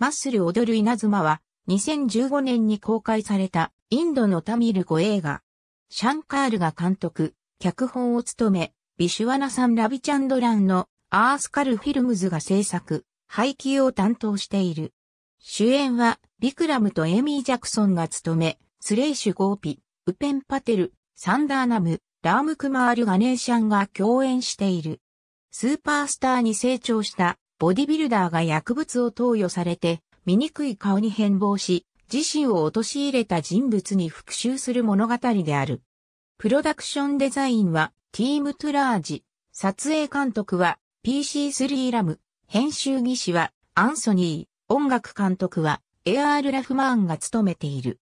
マッスル踊る稲妻は、2015年に公開されたインドのタミル語映画。シャンカールが監督、脚本を務め、ビシュワナさんラビチャンドランのアースカルフィルムズが制作、配給を担当している。主演は、ビクラムとエミー・ジャクソンが務め、スレイシュ・ゴーピ、ウペン・パテル、サンダーナム、ラーム・クマール・ガネーシャンが共演している。スーパースターに成長したボディビルダーが薬物を投与されて、醜い顔に変貌し、自身を陥れた人物に復讐する物語である。プロダクションデザインは、ティーム・トゥラージ。撮影監督は、PC3 ラム。編集技師は、アンソニー。音楽監督は、AR ラフマーンが務めている。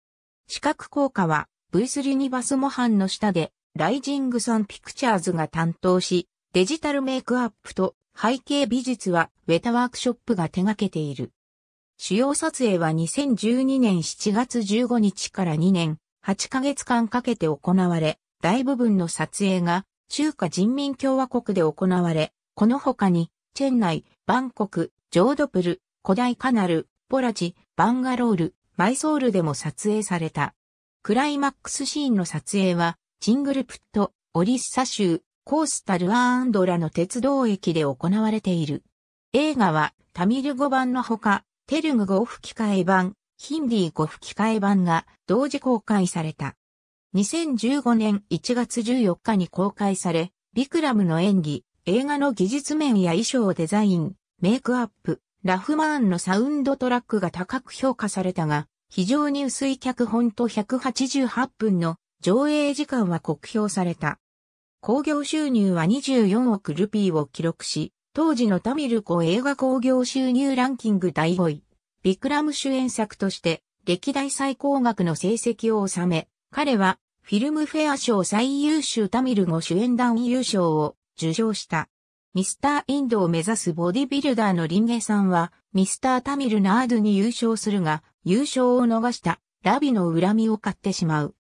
視覚効果は、V3 ユニバスモハンの下で、ライジングサンピクチャーズが担当し、デジタルメイクアップと背景美術はウェタワークショップが手掛けている。主要撮影は2012年7月15日から2年8ヶ月間かけて行われ、大部分の撮影が中華人民共和国で行われ、この他にチェン内、バンコク、ジョードプル、古代カナル、ポラジ、バンガロール、マイソールでも撮影された。クライマックスシーンの撮影は、チングルプット、オリッサ州、コースタ・ルアーンドラの鉄道駅で行われている。映画はタミル語版のほか、テルグ語吹き替え版、ヒンディー語吹き替え版が同時公開された。2015年1月14日に公開され、ビクラムの演技、映画の技術面や衣装デザイン、メイクアップ、ラフマーンのサウンドトラックが高く評価されたが、非常に薄い脚本と188分の上映時間は酷評された。興行収入は24億ルピーを記録し、当時のタミルコ映画興行収入ランキング第5位。ビクラム主演作として歴代最高額の成績を収め、彼はフィルムフェア賞最優秀タミル語主演男優賞を受賞した。ミスターインドを目指すボディビルダーのリンゲさんはミスタータミルナードに優勝するが優勝を逃したラビの恨みを買ってしまう。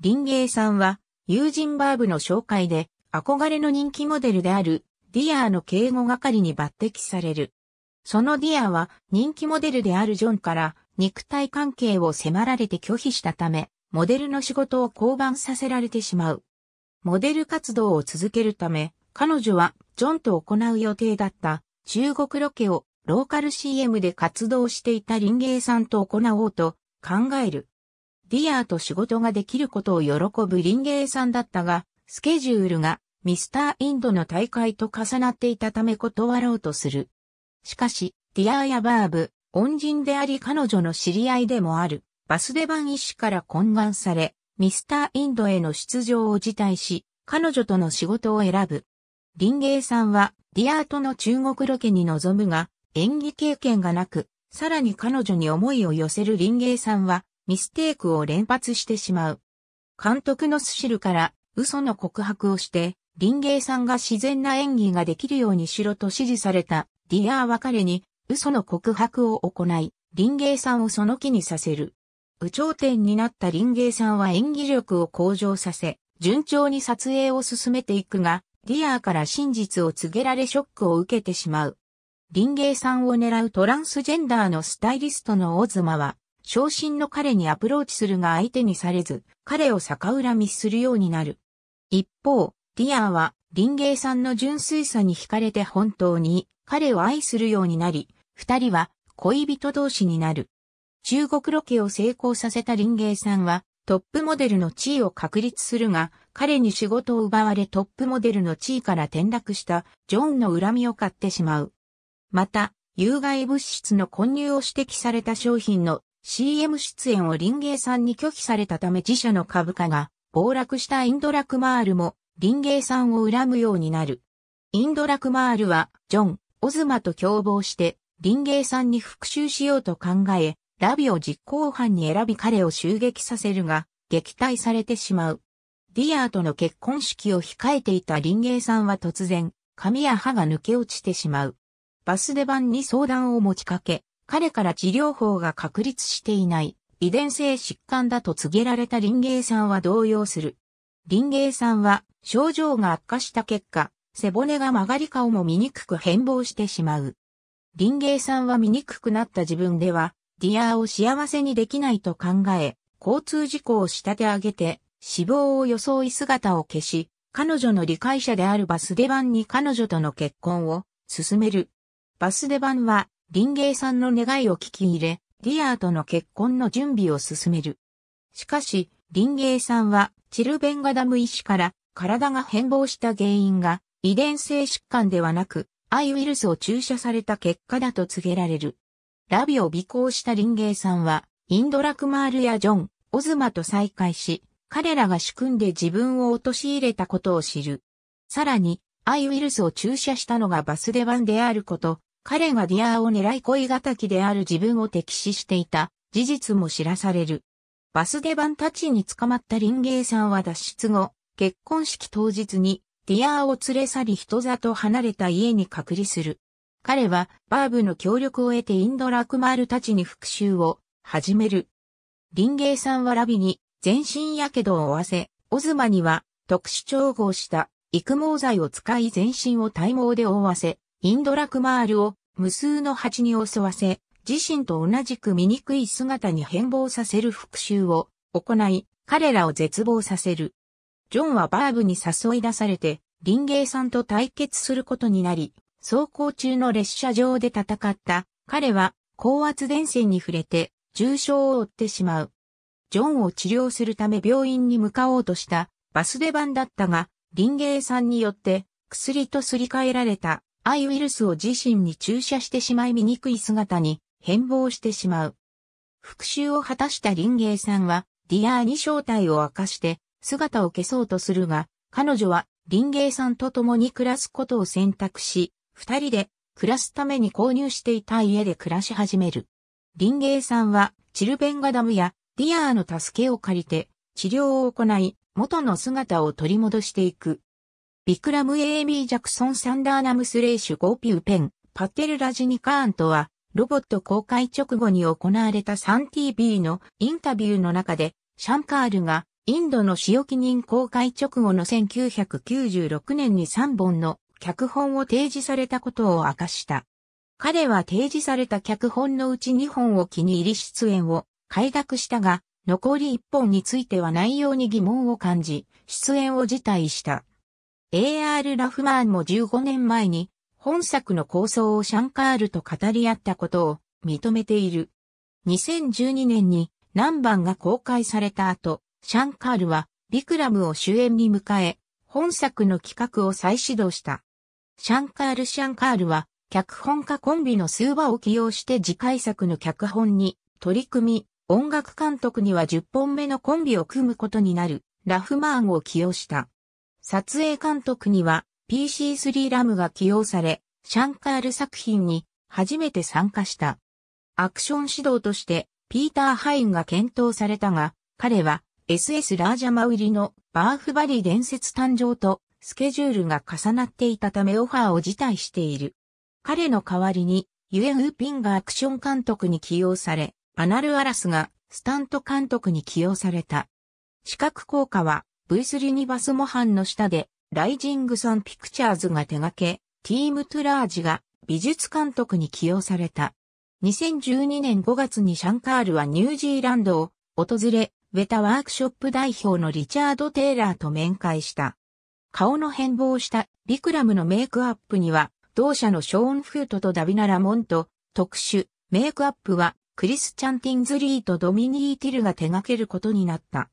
リンゲさんは友人バーブの紹介で、憧れの人気モデルである、ディアーの警護係に抜擢される。そのディアーは、人気モデルであるジョンから、肉体関係を迫られて拒否したため、モデルの仕事を降板させられてしまう。モデル活動を続けるため、彼女は、ジョンと行う予定だった、中国ロケを、ローカル CM で活動していた林芸さんと行おうと、考える。ディアーと仕事ができることを喜ぶリンゲーさんだったが、スケジュールがミスターインドの大会と重なっていたため断ろうとする。しかし、ディアーやバーブ、恩人であり彼女の知り合いでもある、バスデバン医師から懇願され、ミスターインドへの出場を辞退し、彼女との仕事を選ぶ。リンゲーさんは、ディアーとの中国ロケに臨むが、演技経験がなく、さらに彼女に思いを寄せるリンゲーさんは、ミステークを連発してしまう。監督のスシルから嘘の告白をして、リンゲイさんが自然な演技ができるようにしろと指示されたディアー別れに嘘の告白を行い、リンゲイさんをその気にさせる。有頂天になったリンゲイさんは演技力を向上させ、順調に撮影を進めていくが、ディアーから真実を告げられショックを受けてしまう。リンゲイさんを狙うトランスジェンダーのスタイリストのオズマは、昇進の彼にアプローチするが相手にされず、彼を逆恨みするようになる。一方、ディアーは、リンゲイさんの純粋さに惹かれて本当に彼を愛するようになり、二人は恋人同士になる。中国ロケを成功させたリンゲイさんは、トップモデルの地位を確立するが、彼に仕事を奪われトップモデルの地位から転落したジョンの恨みを買ってしまう。また、有害物質の混入を指摘された商品の CM 出演をリンゲイさんに拒否されたため自社の株価が暴落したインドラクマールもリンゲイさんを恨むようになる。インドラクマールはジョン、オズマと共謀してリンゲイさんに復讐しようと考え、ラビを実行犯に選び彼を襲撃させるが、撃退されてしまう。ディアーとの結婚式を控えていたリンゲイさんは突然、髪や歯が抜け落ちてしまう。バス出番に相談を持ちかけ、彼から治療法が確立していない遺伝性疾患だと告げられた林芸さんは動揺する。林芸さんは症状が悪化した結果、背骨が曲がり顔も醜く変貌してしまう。林芸さんは醜くなった自分では、ディアーを幸せにできないと考え、交通事故を仕立て上げて、死亡を装い姿を消し、彼女の理解者であるバスデバンに彼女との結婚を進める。バスデバンは林芸さんの願いを聞き入れ、ディアーとの結婚の準備を進める。しかし、林芸さんは、チルベンガダム医師から、体が変貌した原因が、遺伝性疾患ではなく、アイウイルスを注射された結果だと告げられる。ラビを尾行した林芸さんは、インドラクマールやジョン、オズマと再会し、彼らが仕組んで自分を陥れたことを知る。さらに、アイウイルスを注射したのがバスデバンであること、彼がディアーを狙い恋敵である自分を敵視していた事実も知らされる。バスデ番たちに捕まった林芸さんは脱出後、結婚式当日にディアーを連れ去り人里離れた家に隔離する。彼はバーブの協力を得てインドラクマールたちに復讐を始める。林芸さんはラビに全身火傷を負わせ、オズマには特殊調合した育毛剤を使い全身を体毛で覆わせ、インドラクマールを無数の蜂に襲わせ、自身と同じく醜い姿に変貌させる復讐を行い、彼らを絶望させる。ジョンはバーブに誘い出されて、リンゲイさんと対決することになり、走行中の列車上で戦った、彼は高圧電線に触れて重傷を負ってしまう。ジョンを治療するため病院に向かおうとしたバス出番だったが、リンゲイさんによって薬とすり替えられたアイウイルスを自身に注射してしまい醜い姿に変貌してしまう。復讐を果たしたリンゲさんは、ディアーに正体を明かして姿を消そうとするが、彼女はリンゲイさんと共に暮らすことを選択し、二人で暮らすために購入していた家で暮らし始める。リンゲさんはチルベンガダムやディアーの助けを借りて治療を行い、元の姿を取り戻していく。ビクラム・エイミー・ジャクソン・サンダーナムス・レイシュ・ゴーピューペン、パテル・ラジニカーンとは、ロボット公開直後に行われたサン TV のインタビューの中で、シャンカールがインドの使用記人公開直後の1996年に3本の脚本を提示されたことを明かした。彼は提示された脚本のうち2本を気に入り出演を快諾したが、残り1本については内容に疑問を感じ、出演を辞退した。A.R. ラフマーンも15年前に本作の構想をシャンカールと語り合ったことを認めている。2012年に何番が公開された後、シャンカールはビクラムを主演に迎え、本作の企画を再始動した。シャンカール・シャンカールは、脚本家コンビのスーバを起用して次回作の脚本に取り組み、音楽監督には10本目のコンビを組むことになる、ラフマーンを起用した。撮影監督には PC3 ラムが起用され、シャンカール作品に初めて参加した。アクション指導としてピーター・ハインが検討されたが、彼は SS ラージャマウリのバーフバリー伝説誕生とスケジュールが重なっていたためオファーを辞退している。彼の代わりにユエン・ウピンがアクション監督に起用され、アナル・アラスがスタント監督に起用された。視覚効果は V3 ス・ニバス・模範の下で、ライジング・サン・ピクチャーズが手掛け、ティーム・トゥラージが美術監督に起用された。2012年5月にシャンカールはニュージーランドを訪れ、ウェタワークショップ代表のリチャード・テイラーと面会した。顔の変貌したビクラムのメイクアップには、同社のショーン・フートとダビナ・ラモンと特殊、メイクアップはクリス・チャンティンズリーとドミニー・ティルが手掛けることになった。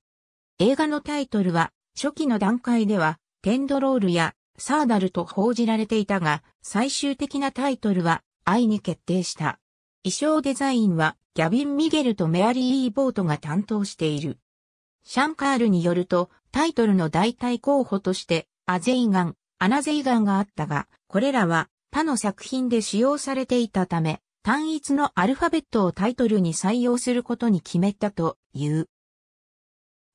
映画のタイトルは、初期の段階では、テンドロールやサーダルと報じられていたが、最終的なタイトルは、愛に決定した。衣装デザインは、ギャビン・ミゲルとメアリー・イーボートが担当している。シャンカールによると、タイトルの代替候補として、アゼイガン、アナゼイガンがあったが、これらは他の作品で使用されていたため、単一のアルファベットをタイトルに採用することに決めたという。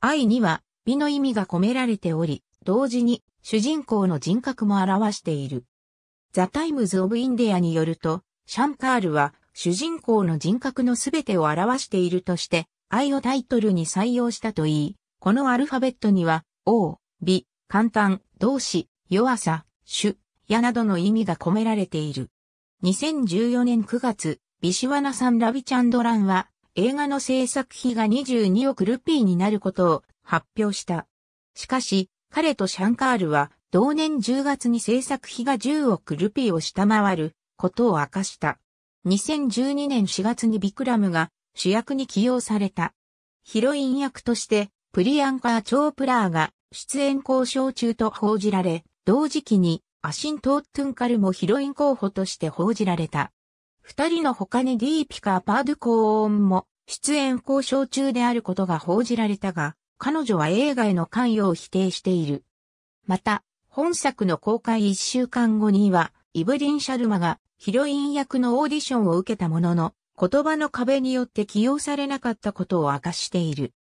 愛には美の意味が込められており、同時に主人公の人格も表している。ザ・タイムズ・オブ・インディアによると、シャンカールは主人公の人格のすべてを表しているとして、愛をタイトルに採用したといい、このアルファベットには、王、美、簡単、動詞、弱さ、主、やなどの意味が込められている。2014年9月、ビシワナさんラビチャンドランは、映画の制作費が22億ルピーになることを発表した。しかし、彼とシャンカールは同年10月に制作費が10億ルピーを下回ることを明かした。2012年4月にビクラムが主役に起用された。ヒロイン役としてプリアンカー・チョープラーが出演交渉中と報じられ、同時期にアシントートゥンカルもヒロイン候補として報じられた。二人の他にディーピカ・パードゥコーンも出演交渉中であることが報じられたが、彼女は映画への関与を否定している。また、本作の公開一週間後には、イブリン・シャルマがヒロイン役のオーディションを受けたものの、言葉の壁によって起用されなかったことを明かしている。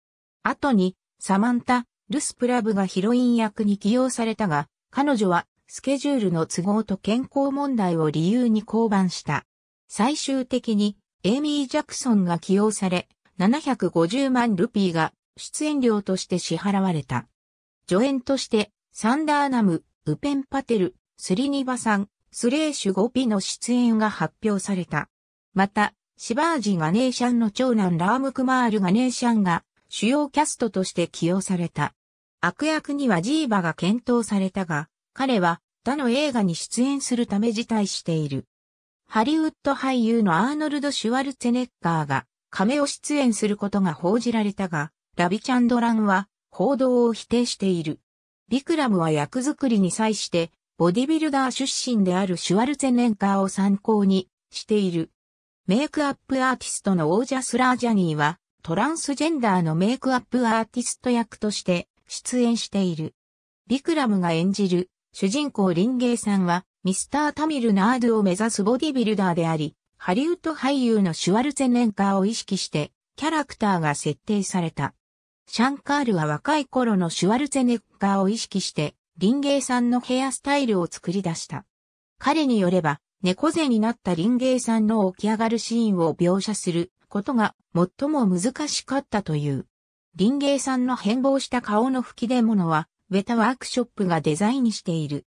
後に、サマンタ、ルスプラブがヒロイン役に起用されたが、彼女はスケジュールの都合と健康問題を理由に降板した。最終的にエイミー・ジャクソンが起用され、750万ルピーが出演料として支払われた。助演として、サンダーナム、ウペンパテル、スリニバさん、スレーシュゴピの出演が発表された。また、シバージ・ガネーシャンの長男ラームクマール・ガネーシャンが主要キャストとして起用された。悪役にはジーバが検討されたが、彼は他の映画に出演するため辞退している。ハリウッド俳優のアーノルド・シュワルツェネッガーが亀を出演することが報じられたが、ラビチャンドランは報道を否定している。ビクラムは役作りに際して、ボディビルダー出身であるシュワルツェネッガーを参考にしている。メイクアップアーティストのオージャス・ラージャニーは、トランスジェンダーのメイクアップアーティスト役として出演している。ビクラムが演じる主人公リンゲイさんはミスター・タミルナードを目指すボディビルダーであり、ハリウッド俳優のシュワルツェネンカーを意識して、キャラクターが設定された。シャンカールは若い頃のシュワルツェネッカーを意識して、リンゲイさんのヘアスタイルを作り出した。彼によれば、猫背になったリンゲイさんの起き上がるシーンを描写することが最も難しかったという。リンゲイさんの変貌した顔の吹き出物は、ウェタワークショップがデザインしている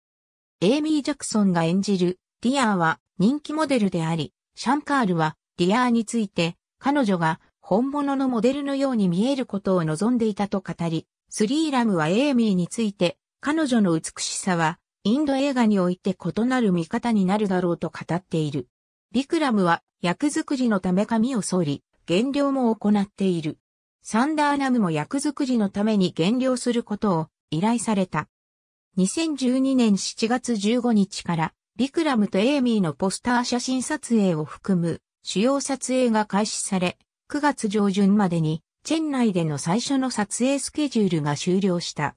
エイミー・ジャクソンが演じるディアーは人気モデルであり、シャンカールはディアーについて彼女が本物のモデルのように見えることを望んでいたと語り、スリーラムはエイミーについて彼女の美しさはインド映画において異なる見方になるだろうと語っている。ビクラムは役作りのため髪を剃り、減量も行っている。サンダーナムも役作りのために減量することを依頼された。2012年7月15日からビクラムとエイミーのポスター写真撮影を含む主要撮影が開始され、9月上旬までにチェン内での最初の撮影スケジュールが終了した。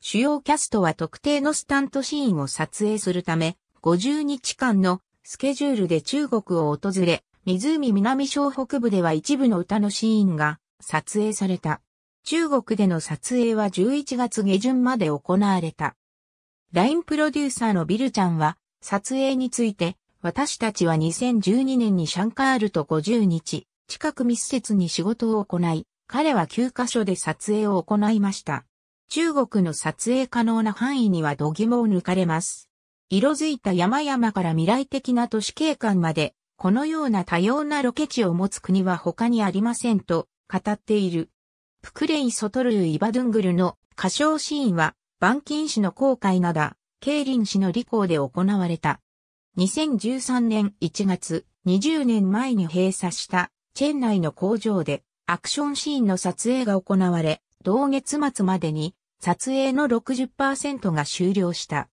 主要キャストは特定のスタントシーンを撮影するため、50日間のスケジュールで中国を訪れ、湖南省北部では一部の歌のシーンが撮影された。中国での撮影は11月下旬まで行われた。ラインプロデューサーのビルちゃんは、撮影について、私たちは2012年にシャンカールと50日、近く密接に仕事を行い、彼は9カ所で撮影を行いました。中国の撮影可能な範囲には度肝を抜かれます。色づいた山々から未来的な都市景観まで、このような多様なロケ地を持つ国は他にありませんと語っている。プクレイ・ソトルー・イバドゥングルの歌唱シーンは板金氏の公開など、ケイリン氏の履行で行われた。2013年1月、20年前に閉鎖したチェン内の工場でアクションシーンの撮影が行われ、同月末までに撮影の60%が終了した。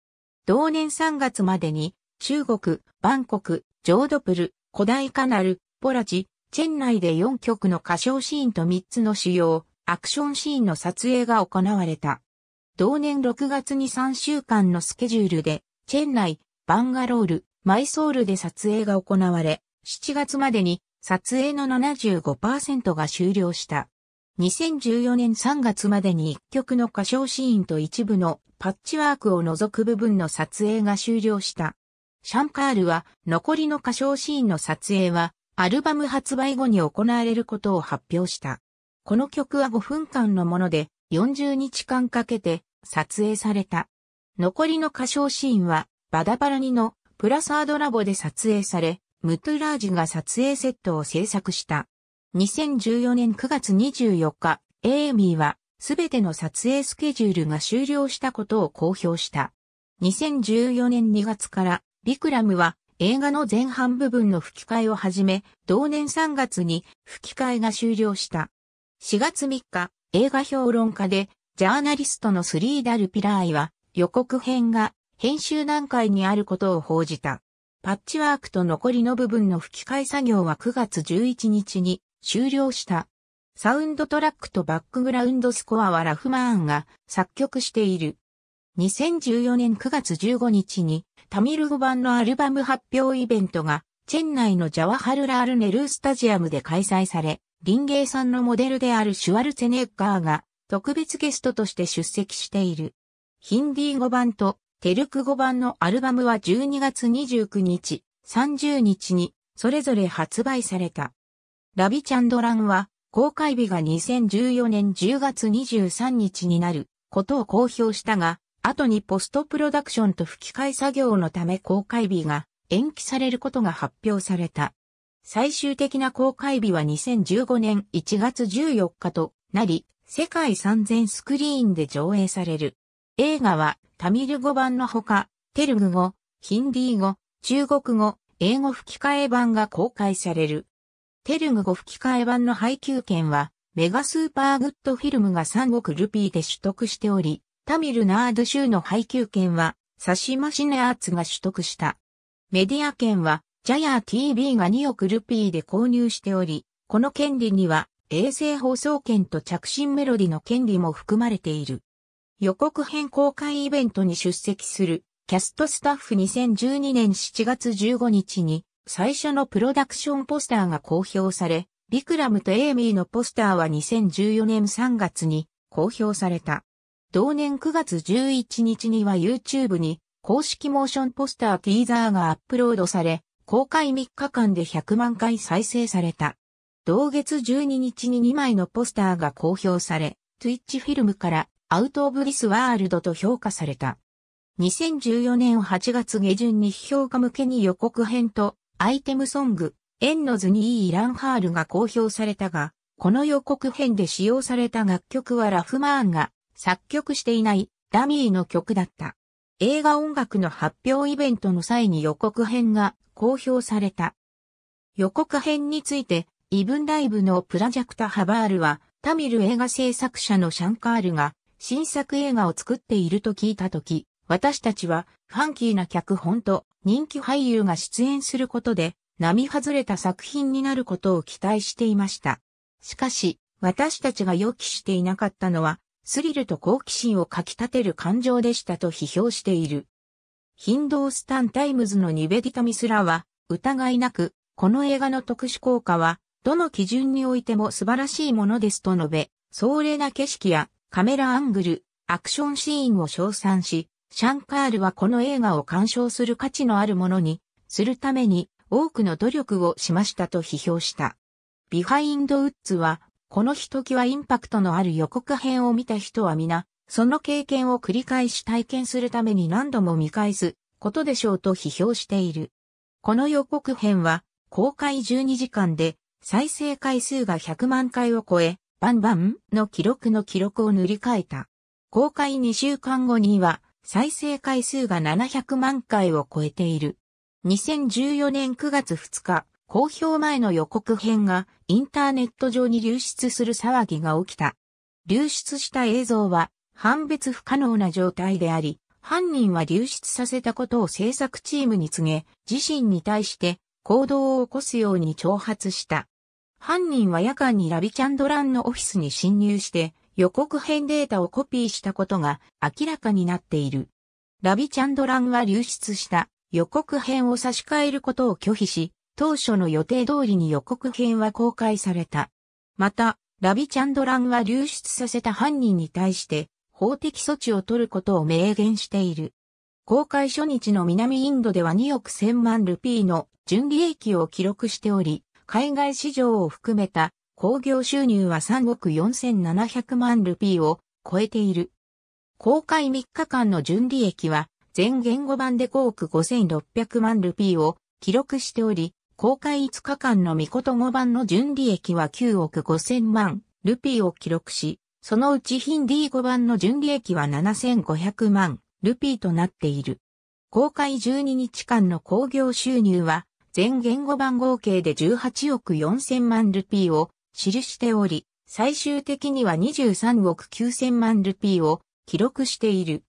同年3月までに中国、バンコク、ードプル、古代カナル、ポラジ、チェン内で4曲の歌唱シーンと3つの主要アクションシーンの撮影が行われた。同年6月に3週間のスケジュールで、チェン内、バンガロール、マイソールで撮影が行われ、7月までに撮影の75%が終了した。2014年3月までに1曲の歌唱シーンと一部のパッチワークを除く部分の撮影が終了した。シャンカールは残りの歌唱シーンの撮影はアルバム発売後に行われることを発表した。この曲は5分間のもので40日間かけて撮影された。残りの歌唱シーンは、バダパラニのプラサードラボで撮影され、ムトゥラージュが撮影セットを制作した。2014年9月24日、エーミーは、すべての撮影スケジュールが終了したことを公表した。2014年2月から、ビクラムは映画の前半部分の吹き替えを始め、同年3月に吹き替えが終了した。4月3日、映画評論家でジャーナリストのスリーダルピラーイは予告編が編集段階にあることを報じた。パッチワークと残りの部分の吹き替え作業は9月11日に終了した。サウンドトラックとバックグラウンドスコアはラフマーンが作曲している。2014年9月15日にタミル語版のアルバム発表イベントがチェン内のジャワハルラールネルースタジアムで開催され、リンゲイさんのモデルであるシュワルツェネッガーが特別ゲストとして出席している。ヒンディー語版とテルク語版のアルバムは12月29日、30日にそれぞれ発売された。ラビチャンドランは公開日が2014年10月23日になることを公表したが、後にポストプロダクションと吹き替え作業のため公開日が延期されることが発表された。最終的な公開日は2015年1月14日となり、世界3000スクリーンで上映される。映画はタミル語版のほか、テルグ語、ヒンディー語、中国語、英語吹き替え版が公開される。テルグ語吹き替え版の配給権は、メガスーパーグッドフィルムが3億ルピーで取得しており、タミルナード州の配給権は、サシマシネアーツが取得した。メディア権は、ジャヤー TV が2億ルピーで購入しており、この権利には、衛星放送権と着信メロディの権利も含まれている。予告編公開イベントに出席するキャストスタッフ2012年7月15日に最初のプロダクションポスターが公表され、ビクラムとエイミーのポスターは2014年3月に公表された。同年9月11日には YouTube に公式モーションポスターティーザーがアップロードされ、公開3日間で100万回再生された。同月12日に2枚のポスターが公表され、Twitch フィルムからアウトオブリスワールドと評価された。2014年8月下旬に批評家向けに予告編とアイテムソング、エンノズにイーランハールが公表されたが、この予告編で使用された楽曲はラフマーンが作曲していないダミーの曲だった。映画音楽の発表イベントの際に予告編が公表された。予告編についてイブンライブのプラジェクタハバールは、タミル映画制作者のシャンカールが、新作映画を作っていると聞いたとき、私たちは、ファンキーな脚本と人気俳優が出演することで、並外れた作品になることを期待していました。しかし、私たちが予期していなかったのは、スリルと好奇心をかき立てる感情でしたと批評している。ヒンドースタンタイムズのニベディタミスラは、疑いなく、この映画の特殊効果は、どの基準においても素晴らしいものですと述べ、壮麗な景色やカメラアングル、アクションシーンを称賛し、シャンカールはこの映画を鑑賞する価値のあるものにするために多くの努力をしましたと批評した。ビハインドウッズは、このひときわインパクトのある予告編を見た人は皆、その経験を繰り返し体験するために何度も見返すことでしょうと批評している。この予告編は公開12時間で再生回数が100万回を超え、バンバンの記録の記録を塗り替えた。公開2週間後には、再生回数が700万回を超えている。2014年9月2日、公表前の予告編がインターネット上に流出する騒ぎが起きた。流出した映像は判別不可能な状態であり、犯人は流出させたことを制作チームに告げ、自身に対して行動を起こすように挑発した。犯人は夜間にラビチャンドランのオフィスに侵入して予告編データをコピーしたことが明らかになっている。ラビチャンドランは流出した予告編を差し替えることを拒否し、当初の予定通りに予告編は公開された。また、ラビチャンドランは流出させた犯人に対して法的措置を取ることを明言している。公開初日の南インドでは2億1000万ルピーの純利益を記録しており、海外市場を含めた工業収入は3億4700万ルピーを超えている。公開3日間の純利益は全言語版で5億5600万ルピーを記録しており、公開5日間のミコト語版の純利益は9億5000万ルピーを記録し、そのうちヒンディー語版の純利益は7500万ルピーとなっている。公開12日間の工業収入は全言語版合計で18億4000万ルピーを記しており、最終的には23億9000万ルピーを記録している。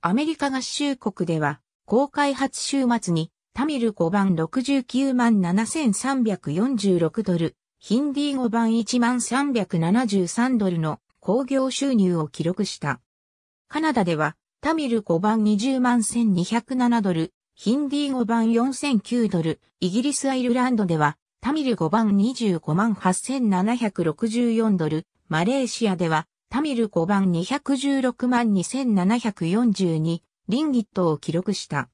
アメリカ合衆国では、公開初週末に、タミル5番69万7346ドル、ヒンディー語番1万373ドルの工業収入を記録した。カナダでは、タミル5番20万1207ドル、ヒンディー語版4009ドル、イギリスアイルランドでは、タミル語版25万8764ドル、マレーシアでは、タミル語版216万2742、リンギットを記録した。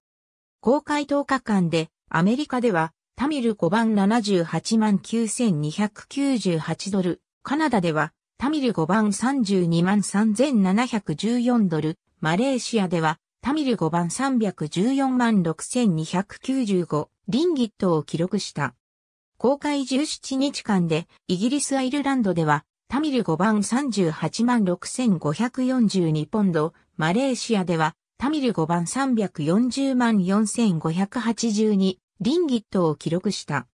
公開10日間で、アメリカでは、タミル5番78万9298ドル、カナダでは、タミル5番32万3714ドル、マレーシアでは、タミル5番314万6295リンギットを記録した。公開17日間でイギリスアイルランドではタミル5番38万6542ポンド、マレーシアではタミル5番340万4582リンギットを記録した。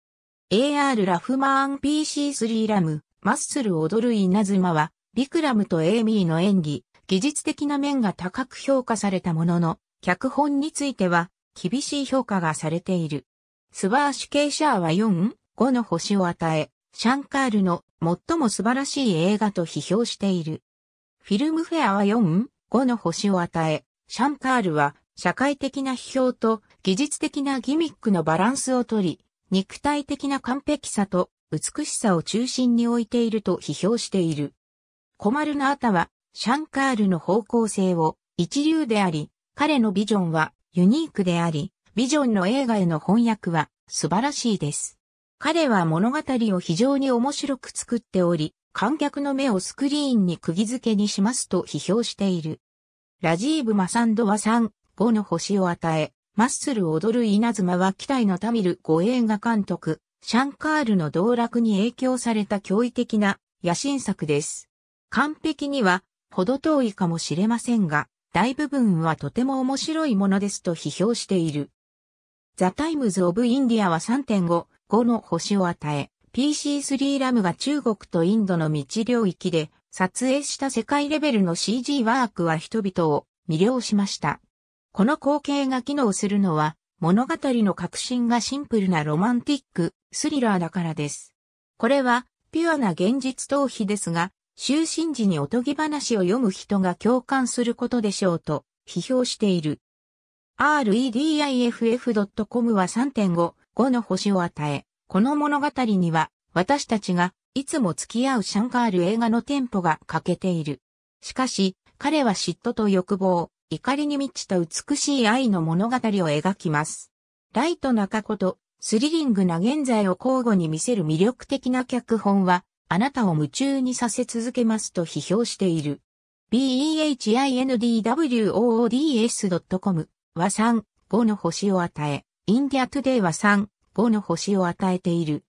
AR ラフマーン PC3 ラム、マッスル踊るズマはビクラムとエイミーの演技、技術的な面が高く評価されたものの、脚本については厳しい評価がされている。スワーシュ・ケーシャーは4、5の星を与え、シャンカールの最も素晴らしい映画と批評している。フィルムフェアは4、5の星を与え、シャンカールは社会的な批評と技術的なギミックのバランスをとり、肉体的な完璧さと美しさを中心に置いていると批評している。コマルナータはシャンカールの方向性を一流であり、彼のビジョンはユニークであり、ビジョンの映画への翻訳は素晴らしいです。彼は物語を非常に面白く作っており、観客の目をスクリーンに釘付けにしますと批評している。ラジーブ・マサンドは3、5の星を与え、マッスル踊る稲妻は期待のタミル5映画監督、シャンカールの道楽に影響された驚異的な野心作です。完璧にはほど遠いかもしれませんが、大部分はとても面白いものですと批評している。ザ・タイムズ・オブ・インディアは3.5、5の星を与え、PC3 ラムが中国とインドの未知領域で撮影した世界レベルの CG ワークは人々を魅了しました。この光景が機能するのは物語の核心がシンプルなロマンティック、スリラーだからです。これはピュアな現実逃避ですが、就寝時におとぎ話を読む人が共感することでしょうと批評している。rediff.com は3.5、5の星を与え、この物語には私たちがいつも付き合うシャンカール映画のテンポが欠けている。しかし、彼は嫉妬と欲望、怒りに満ちた美しい愛の物語を描きます。ライトな過去とスリリングな現在を交互に見せる魅力的な脚本は、あなたを夢中にさせ続けますと批評している。behindwoods.com は3、5の星を与え、インディアトゥデイは3、5の星を与えている。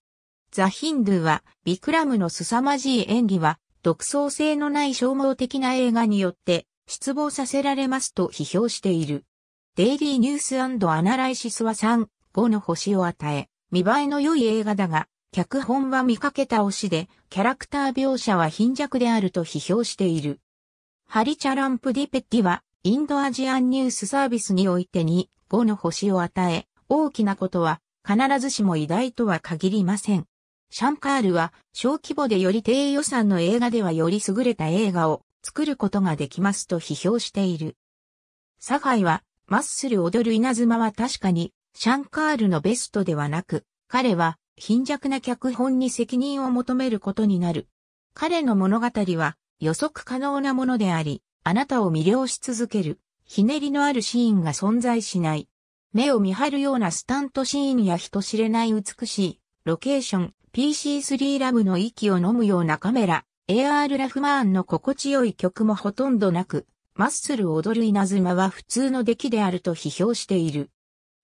ザ・ヒンドゥは、ビクラムの凄まじい演技は、独創性のない消耗的な映画によって、失望させられますと批評している。デイリーニュースアナライシスは3、5の星を与え、見栄えの良い映画だが、脚本は見かけた推しで、キャラクター描写は貧弱であると批評している。ハリチャランプディペッティは、インドアジアンニュースサービスにおいて2、5の星を与え、大きなことは、必ずしも偉大とは限りません。シャンカールは、小規模でより低予算の映画ではより優れた映画を作ることができますと批評している。サファイは、マッスル踊る稲妻は確かに、シャンカールのベストではなく、彼は、貧弱な脚本に責任を求めることになる。彼の物語は予測可能なものであり、あなたを魅了し続ける、ひねりのあるシーンが存在しない。目を見張るようなスタントシーンや人知れない美しい、ロケーション、PC3 ラムの息を飲むようなカメラ、AR ラフマーンの心地よい曲もほとんどなく、マッスル踊る稲妻は普通の出来であると批評している。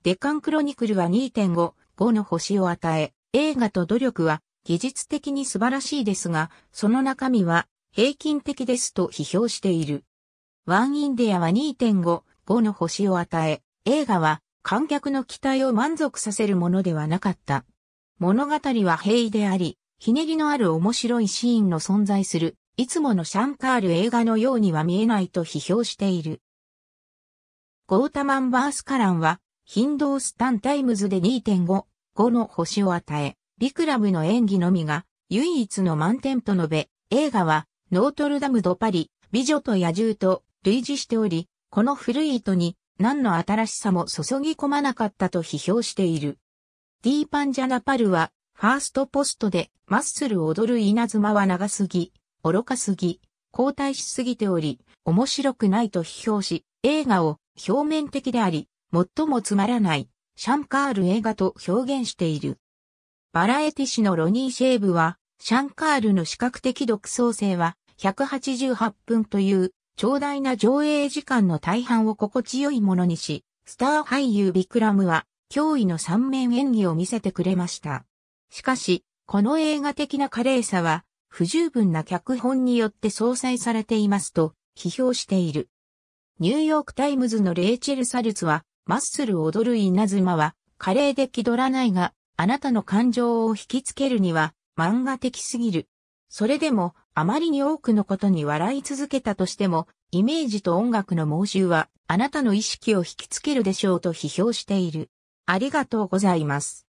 デカンクロニクルは2.5、5の星を与え、映画と努力は技術的に素晴らしいですが、その中身は平均的ですと批評している。ワンインディアは2.5、5の星を与え、映画は観客の期待を満足させるものではなかった。物語は平易であり、ひねりのある面白いシーンの存在する、いつものシャンカール映画のようには見えないと批評している。ゴータマン・バースカランは、ヒンドースタン・タイムズで2.5、5の星を与え、ビクラムの演技のみが唯一の満点と述べ、映画はノートルダム・ド・パリ、美女と野獣と類似しており、この古い糸に何の新しさも注ぎ込まなかったと批評している。ディーパンジャナパルは、ファーストポストでマッスル踊る稲妻は長すぎ、愚かすぎ、交代しすぎており、面白くないと批評し、映画を表面的であり、最もつまらないシャンカール映画と表現している。バラエティ誌のロニー・シェーブは、シャンカールの視覚的独創性は188分という長大な上映時間の大半を心地よいものにし、スター俳優ビクラムは驚異の三面演技を見せてくれました。しかし、この映画的な華麗さは不十分な脚本によって相殺されていますと批評している。ニューヨークタイムズのレイチェル・サルツはマッスル踊る稲妻は、華麗で気取らないが、あなたの感情を引きつけるには、漫画的すぎる。それでも、あまりに多くのことに笑い続けたとしても、イメージと音楽の猛襲は、あなたの意識を引きつけるでしょうと批評している。ありがとうございます。